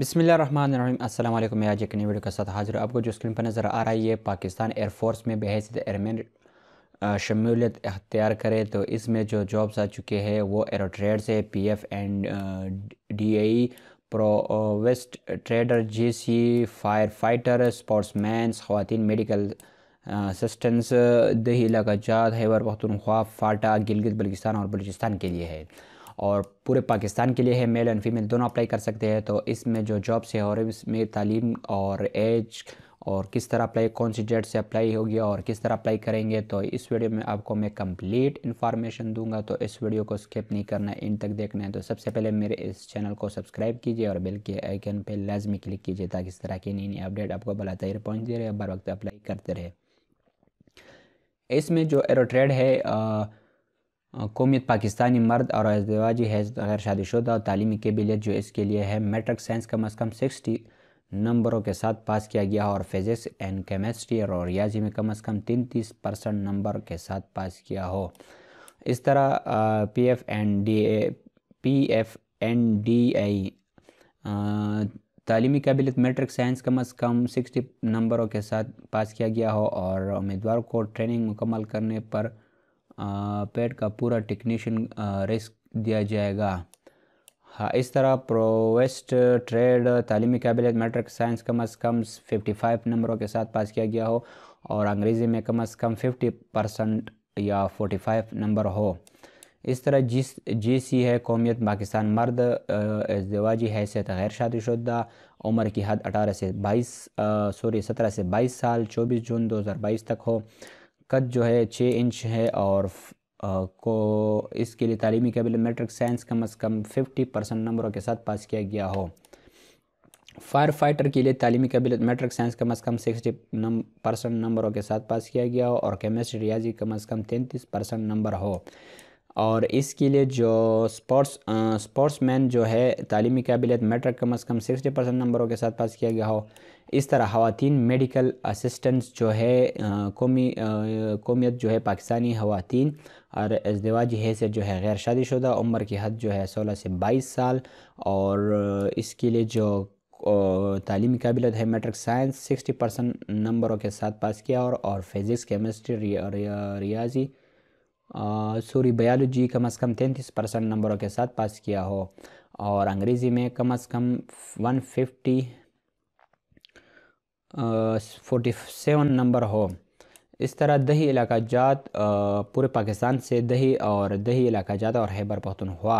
बसमीम असल मैं आज एक नई वीडियो के साथ हाजिर आपको जो स्क्रीन पर नज़र आ रहा है ये पाकिस्तान एयरफोर्स में बहसीत एयरमैन शमूलियत अख्तियार करे तो इसमें जो जॉब्स आ चुके हैं वो एरो ट्रेड से P F and D I provost trader J C fire fighter sports मैं खातिन मेडिकल असटेंस दही इलाका जात हैवर पख्तनख्वा फाटा गिलगित बल्किस्तान और बलूचिस्तान के लिए है और पूरे पाकिस्तान के लिए है मेल एंड फीमेल दोनों अप्लाई कर सकते हैं तो इसमें जो जॉब्स है और इसमें तालीम और एज और किस तरह अप्लाई कौन सी डेट से अप्लाई होगी और किस तरह अप्लाई करेंगे तो इस वीडियो में आपको मैं कंप्लीट इन्फॉर्मेशन दूंगा तो इस वीडियो को स्किप नहीं करना है इन तक देखना है तो सबसे पहले मेरे इस चैनल को सब्सक्राइब कीजिए और बेल के आइकन पर लाजमी क्लिक कीजिए ताकि इस तरह की नई नई अपडेट आपको बताते पहुँच पहुँचती रहे बर वक्त अप्लाई करते रहे इसमें जो एरोट्रेड है आ, कौमियत पाकिस्तानी मर्द और अजवाजी है गैर शादी शुदा और तलीमी कबिलियत जो इसके लिए है मेट्रिक साइंस कम अज़ कम सिक्सटी नंबरों के साथ पास किया गया और फिज़िक्स एंड केमिस्ट्री और रियाजी में कम अज़ कम तीन तीस परसेंट नंबर के साथ पास किया हो इस तरह P F N D A P F N D I तलीमी कबिलियत मेट्रिक साइंस कम अज़ कम सिक्सटी नंबरों के साथ पास किया गया हो और उम्मीदवार को ट्रेनिंग मुकम्मल करने पर पेड का पूरा टेक्नीशियन रिस्क दिया जाएगा हाँ इस तरह प्रोवेस्ट ट्रेड तालीमी काबिलियत मेट्रिक साइंस कम अज़ कम फिफ्टी फाइव नंबरों के साथ पास किया गया हो और अंग्रेज़ी में कम अज़ कम फिफ्टी परसेंट या फोटी फाइव नंबर हो इस तरह जिस जी सी है कौमियत पाकिस्तान मर्द अजवाजी हैसियत गैर शादीशुदा उम्र की हद अठारह से बाईस सॉरी सत्रह से बाईस साल चौबीस जून दो हज़ार बाईस तक हो कद जो है छः इंच है और आ, को इसके लिए तालीमी कबील मेट्रिक साइंस कम अज़ कम फिफ्टी परसेंट नंबरों के साथ पास किया गया हो फायर फाइटर के लिए तालीमी कबील मेट्रिक साइंस कम अज़ कम सिक्सटी नम, परसेंट नंबरों के साथ पास किया गया हो और केमिस्ट्री रियाजी कम अज़ कम तैंतीस परसेंट नंबर हो और इसके लिए जो स्पोर्ट्स स्पोर्ट्स मैन जो है तालीमी काबिलियत मेट्रिक कम अज़ कम सिक्सटी परसेंट नंबरों के साथ पास किया गया हो इस तरह खातन मेडिकल असिस्टेंस जो है कौमी कौमियत जो है पाकिस्तानी खातन और अजदवाजी हैसियत जो है गैर शादी शुदा उम्र की हद जो है सोलह से बाईस साल और इसके लिए जो तालीमी काबिलियत है मेट्रिक साइंस सिक्सटी परसेंट नंबरों के साथ पास किया और और फिज़िक्स केमिस्ट्री रिया, रिया, रियाजी सॉरी बयालोजी कम अज़ कम तैंतीस परसेंट नंबरों के साथ पास किया हो और अंग्रेज़ी में कम अज़ कम one fifty forty seven number हो इस तरह दही इलाका जात पूरे पाकिस्तान से दही और दही इलाका जात और हैबर हुआ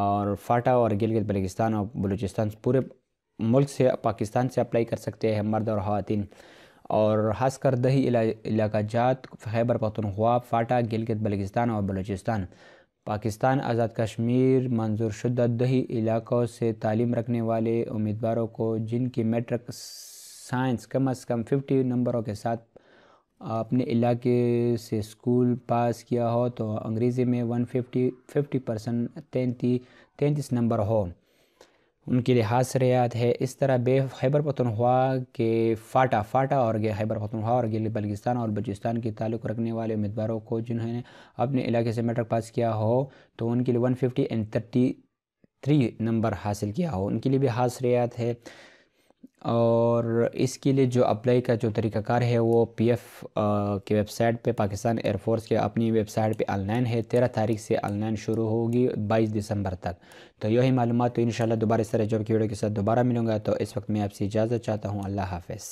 और फाटा और गिलगित बल्किस्तान और बलूचिस्तान पूरे मुल्क से पाकिस्तान से अप्लाई कर सकते हैं मर्द और ख़वान और खासकर दही इला, इलाका जात खैबर हुआ फाटा गिलगित बल्किस्तान और बलूचिस्तान पाकिस्तान आज़ाद कश्मीर मंजूर शुदा दही इलाकों से तालीम रखने वाले उम्मीदवारों को जिनकी मेट्रिक साइंस कम अज़ कम फिफ्टी नंबरों के साथ अपने इलाके से स्कूल पास किया हो तो अंग्रेज़ी में वन फिफ्टी फिफ्टी परसेंट तैंतीस तैंतीस नंबर हो उनके लिए रियात है इस तरह बे खैबर पतनख्वा के फाटा फाटा और गे खैबर पतनख्वा और गिल बल्गिस्तान और बलूचिस्तान के ताल्लुक़ रखने वाले उम्मीदवारों को जिन्होंने अपने इलाके से मेट्रिक पास किया हो तो उनके लिए one fifty and thirty three number हासिल किया हो उनके लिए भी रियात है और इसके लिए जो अप्लाई का जो तरीकाकार है वो पीएफ की वेबसाइट पे पाकिस्तान एयरफोर्स के अपनी वेबसाइट पे ऑनलाइन है तेरह तारीख से ऑनलाइन शुरू होगी बाईस दिसंबर तक तो यही मालूम तो इन दोबारा इस तरह जॉब की वीडियो के साथ दोबारा मिलूँगा तो इस वक्त मैं आपसे इजाज़त चाहता हूँ अल्लाह हाफ़